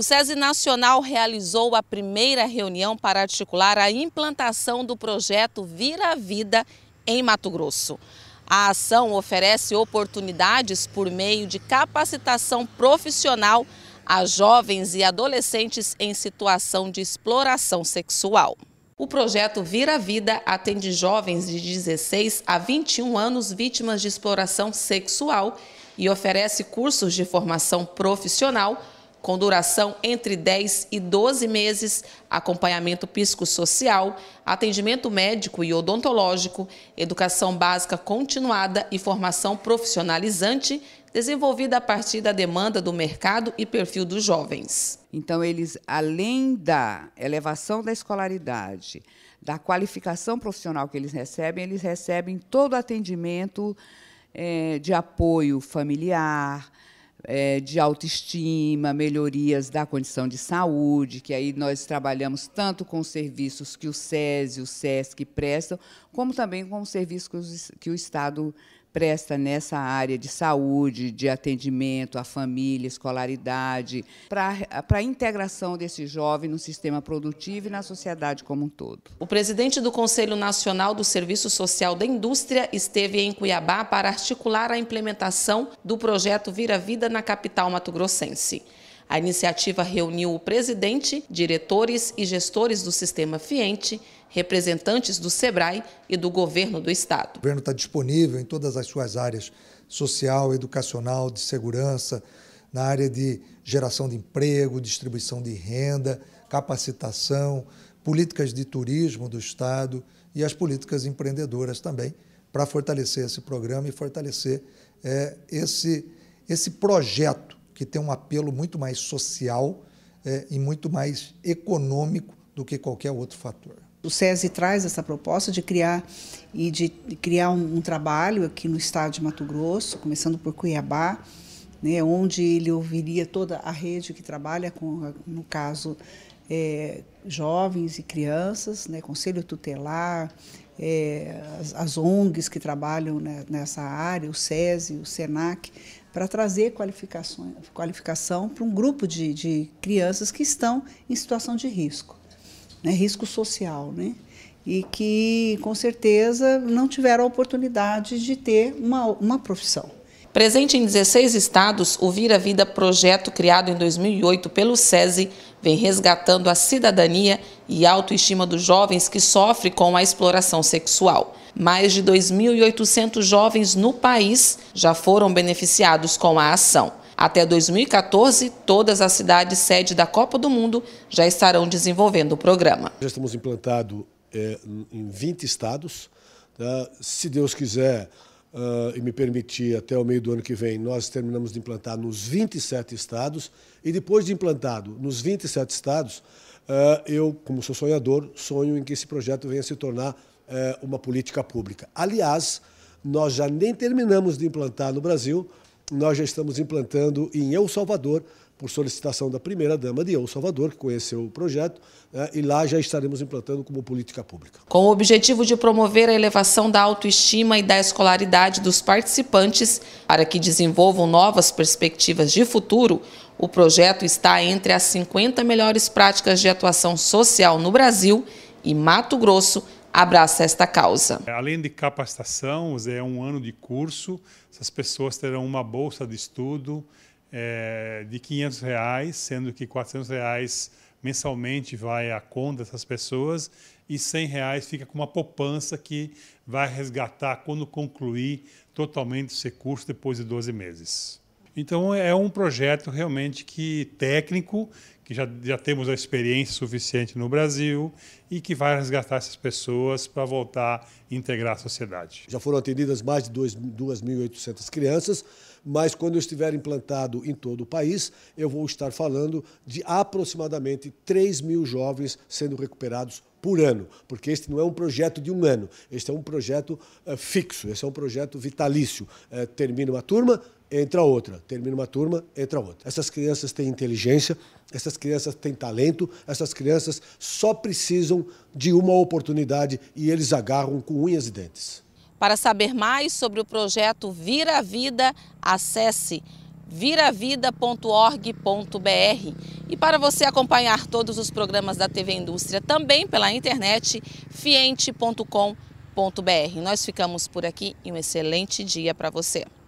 O SESI Nacional realizou a primeira reunião para articular a implantação do projeto Vira Vida em Mato Grosso. A ação oferece oportunidades por meio de capacitação profissional a jovens e adolescentes em situação de exploração sexual. O projeto Vira Vida atende jovens de 16 a 21 anos vítimas de exploração sexual e oferece cursos de formação profissional com duração entre 10 e 12 meses, acompanhamento psicossocial, atendimento médico e odontológico, educação básica continuada e formação profissionalizante, desenvolvida a partir da demanda do mercado e perfil dos jovens. Então, eles, além da elevação da escolaridade, da qualificação profissional que eles recebem, eles recebem todo o atendimento é, de apoio familiar, é, de autoestima, melhorias da condição de saúde, que aí nós trabalhamos tanto com os serviços que o SESI, o SESC prestam, como também com os serviços que o Estado presta presta nessa área de saúde, de atendimento à família, escolaridade, para a integração desse jovem no sistema produtivo e na sociedade como um todo. O presidente do Conselho Nacional do Serviço Social da Indústria esteve em Cuiabá para articular a implementação do projeto Vira Vida na capital mato-grossense. A iniciativa reuniu o presidente, diretores e gestores do sistema Fiente, representantes do SEBRAE e do governo do estado. O governo está disponível em todas as suas áreas social, educacional, de segurança, na área de geração de emprego, distribuição de renda, capacitação, políticas de turismo do Estado e as políticas empreendedoras também, para fortalecer esse programa e fortalecer é, esse, esse projeto que tem um apelo muito mais social é, e muito mais econômico do que qualquer outro fator. O SESI traz essa proposta de criar e de criar um, um trabalho aqui no estado de Mato Grosso, começando por Cuiabá, né, onde ele ouviria toda a rede que trabalha com, no caso, é, jovens e crianças, né, conselho tutelar, é, as, as, ONGs que trabalham né, nessa área, o SESI, o SENAC, para trazer qualificação, qualificação para um grupo de, de, crianças que estão em situação de risco, né, risco social, né, e que com certeza não tiveram a oportunidade de ter uma, uma profissão. Presente em 16 estados, o Vira Vida projeto criado em 2008 pelo SESI vem resgatando a cidadania e autoestima dos jovens que sofrem com a exploração sexual. Mais de 2.800 jovens no país já foram beneficiados com a ação. Até 2014, todas as cidades sede da Copa do Mundo já estarão desenvolvendo o programa. Já estamos implantado é, em 20 estados. Tá? Se Deus quiser, uh, e me permitir até o meio do ano que vem, nós terminamos de implantar nos 27 estados, e depois de implantado nos 27 estados, uh, eu, como sou sonhador, sonho em que esse projeto venha se tornar uh, uma política pública. Aliás, nós já nem terminamos de implantar no Brasil nós já estamos implantando em El Salvador, por solicitação da primeira-dama de El Salvador, que conheceu o projeto, né, e lá já estaremos implantando como política pública. Com o objetivo de promover a elevação da autoestima e da escolaridade dos participantes para que desenvolvam novas perspectivas de futuro, o projeto está entre as 50 melhores práticas de atuação social no Brasil e Mato Grosso abraça esta causa. É, além de capacitação, é um ano de curso, essas pessoas terão uma bolsa de estudo é, de 500 reais, sendo que 400 reais mensalmente vai à conta dessas pessoas e 100 reais fica com uma poupança que vai resgatar quando concluir totalmente esse curso depois de 12 meses. Então é, é um projeto realmente que técnico, que já, já temos a experiência suficiente no Brasil e que vai resgatar essas pessoas para voltar a integrar a sociedade. Já foram atendidas mais de 2.800 crianças, mas quando eu estiver implantado em todo o país, eu vou estar falando de aproximadamente 3 mil jovens sendo recuperados por ano, porque este não é um projeto de um ano, este é um projeto uh, fixo, este é um projeto vitalício. Uh, termina uma turma, entra outra. Termina uma turma, entra outra. Essas crianças têm inteligência, essas crianças têm talento, essas crianças só precisam de uma oportunidade e eles agarram com unhas e dentes. Para saber mais sobre o projeto Vira a Vida, acesse viravida.org.br. E para você acompanhar todos os programas da TV Indústria também pela internet, fiente.com.br. Nós ficamos por aqui e um excelente dia para você.